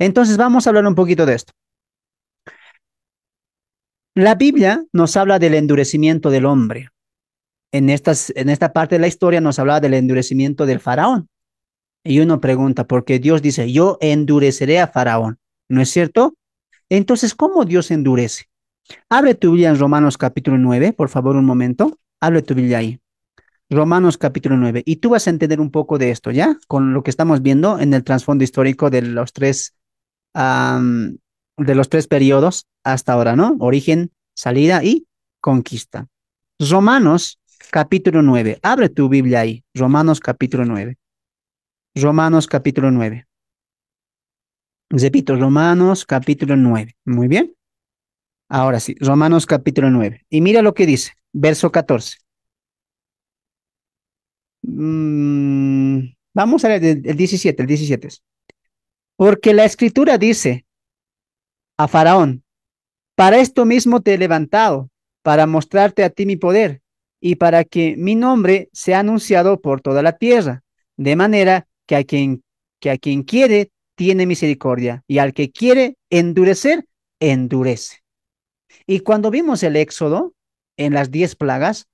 Entonces vamos a hablar un poquito de esto. La Biblia nos habla del endurecimiento del hombre. En, en esta parte de la historia nos habla del endurecimiento del faraón. Y uno pregunta, ¿por qué Dios dice, yo endureceré a faraón, ¿no es cierto? Entonces, ¿cómo Dios endurece? Abre tu Biblia en Romanos capítulo 9, por favor, un momento. Abre tu Biblia ahí. Romanos capítulo 9. Y tú vas a entender un poco de esto, ¿ya? Con lo que estamos viendo en el trasfondo histórico de los tres de los tres periodos hasta ahora, ¿no? Origen, salida y conquista. Romanos capítulo 9. Abre tu Biblia ahí. Romanos capítulo 9. Romanos capítulo 9. Repito, Romanos capítulo 9. Muy bien. Ahora sí, Romanos capítulo 9. Y mira lo que dice, verso 14. Mm, vamos a ver el 17, el 17 es. Porque la escritura dice a Faraón, para esto mismo te he levantado, para mostrarte a ti mi poder y para que mi nombre sea anunciado por toda la tierra, de manera que a quien, que a quien quiere tiene misericordia y al que quiere endurecer, endurece. Y cuando vimos el éxodo en las diez plagas,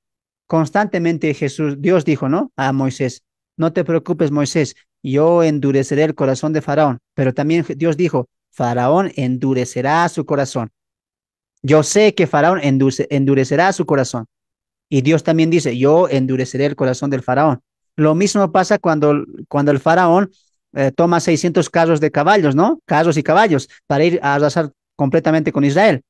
constantemente Jesús, Dios dijo, ¿no? A Moisés, no te preocupes, Moisés, yo oh, endureceré el corazón de Faraón. Pero también Dios dijo, Faraón endurecerá su corazón. Yo sé que Faraón endurecerá su corazón. Y Dios también dice, yo endureceré el corazón del Faraón. Lo mismo pasa cuando, cuando el Faraón eh, toma 600 carros de caballos, ¿no? Carros y caballos para ir a arrasar completamente con Israel.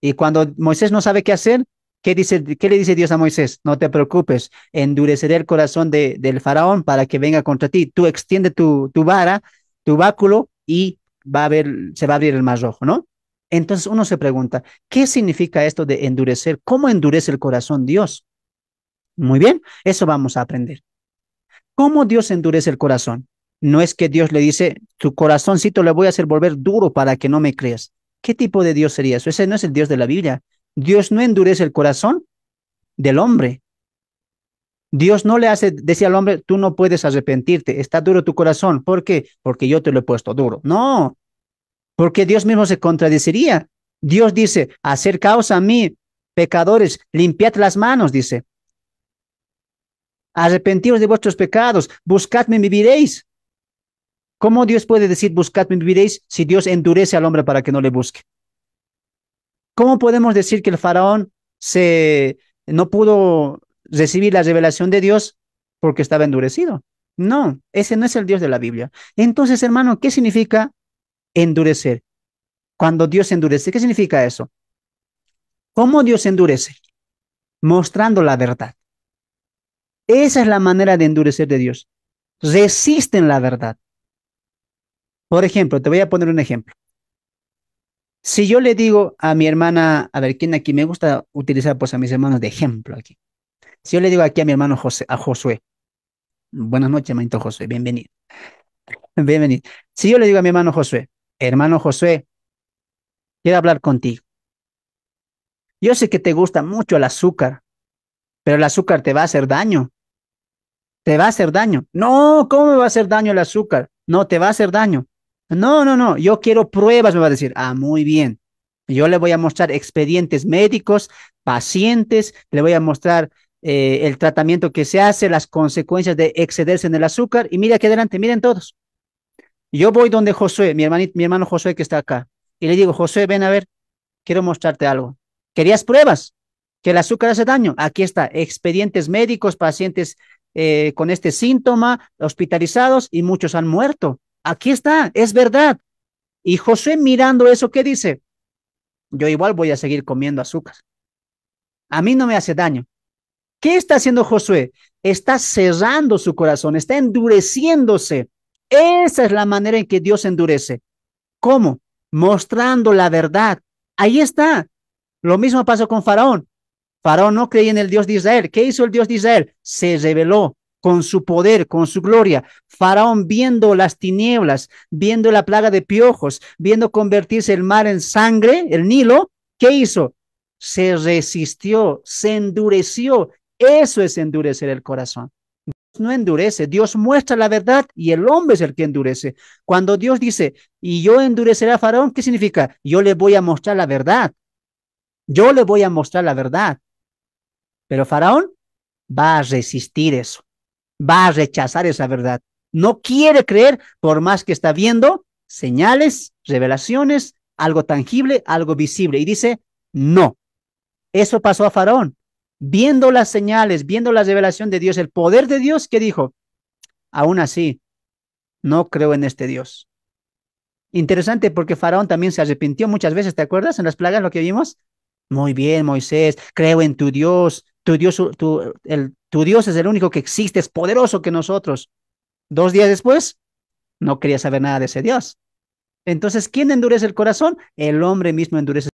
Y cuando Moisés no sabe qué hacer, ¿Qué, dice, ¿Qué le dice Dios a Moisés? No te preocupes, endureceré el corazón de, del faraón para que venga contra ti. Tú extiende tu, tu vara, tu báculo y va a se va a abrir el mar rojo, ¿no? Entonces uno se pregunta, ¿qué significa esto de endurecer? ¿Cómo endurece el corazón Dios? Muy bien, eso vamos a aprender. ¿Cómo Dios endurece el corazón? No es que Dios le dice, tu corazoncito le voy a hacer volver duro para que no me creas. ¿Qué tipo de Dios sería eso? Ese no es el Dios de la Biblia. Dios no endurece el corazón del hombre. Dios no le hace decir al hombre, tú no puedes arrepentirte, está duro tu corazón. ¿Por qué? Porque yo te lo he puesto duro. No, porque Dios mismo se contradeciría. Dios dice, acercaos a mí, pecadores, limpiad las manos, dice. Arrepentiros de vuestros pecados, buscadme y viviréis. ¿Cómo Dios puede decir, buscadme y viviréis si Dios endurece al hombre para que no le busque? ¿Cómo podemos decir que el faraón se, no pudo recibir la revelación de Dios porque estaba endurecido? No, ese no es el Dios de la Biblia. Entonces, hermano, ¿qué significa endurecer? Cuando Dios endurece, ¿qué significa eso? ¿Cómo Dios endurece? Mostrando la verdad. Esa es la manera de endurecer de Dios. Resisten la verdad. Por ejemplo, te voy a poner un ejemplo. Si yo le digo a mi hermana, a ver, ¿quién aquí? Me gusta utilizar pues a mis hermanos de ejemplo aquí. Si yo le digo aquí a mi hermano José, a Josué, buenas noches, hermanito José, bienvenido. Bienvenido. Si yo le digo a mi hermano Josué, hermano Josué, quiero hablar contigo. Yo sé que te gusta mucho el azúcar, pero el azúcar te va a hacer daño. Te va a hacer daño. No, ¿cómo me va a hacer daño el azúcar? No, te va a hacer daño. No, no, no, yo quiero pruebas, me va a decir. Ah, muy bien. Yo le voy a mostrar expedientes médicos, pacientes, le voy a mostrar eh, el tratamiento que se hace, las consecuencias de excederse en el azúcar. Y mira aquí adelante, miren todos. Yo voy donde Josué, mi, mi hermano Josué que está acá, y le digo, Josué, ven a ver, quiero mostrarte algo. ¿Querías pruebas? ¿Que el azúcar hace daño? Aquí está, expedientes médicos, pacientes eh, con este síntoma, hospitalizados y muchos han muerto. Aquí está, es verdad. Y Josué mirando eso, ¿qué dice? Yo igual voy a seguir comiendo azúcar. A mí no me hace daño. ¿Qué está haciendo Josué? Está cerrando su corazón, está endureciéndose. Esa es la manera en que Dios endurece. ¿Cómo? Mostrando la verdad. Ahí está. Lo mismo pasó con Faraón. Faraón no creía en el Dios de Israel. ¿Qué hizo el Dios de Israel? Se reveló con su poder, con su gloria. Faraón viendo las tinieblas, viendo la plaga de piojos, viendo convertirse el mar en sangre, el Nilo, ¿qué hizo? Se resistió, se endureció. Eso es endurecer el corazón. Dios no endurece, Dios muestra la verdad y el hombre es el que endurece. Cuando Dios dice, y yo endureceré a Faraón, ¿qué significa? Yo le voy a mostrar la verdad. Yo le voy a mostrar la verdad. Pero Faraón va a resistir eso va a rechazar esa verdad. No quiere creer por más que está viendo señales, revelaciones, algo tangible, algo visible. Y dice, no. Eso pasó a Faraón. Viendo las señales, viendo la revelación de Dios, el poder de Dios, ¿qué dijo? Aún así, no creo en este Dios. Interesante porque Faraón también se arrepintió muchas veces, ¿te acuerdas? En las plagas lo que vimos. Muy bien, Moisés, creo en tu Dios, tu Dios, el, tu Dios es el único que existe, es poderoso que nosotros. Dos días después, no quería saber nada de ese Dios. Entonces, ¿quién endurece el corazón? El hombre mismo endurece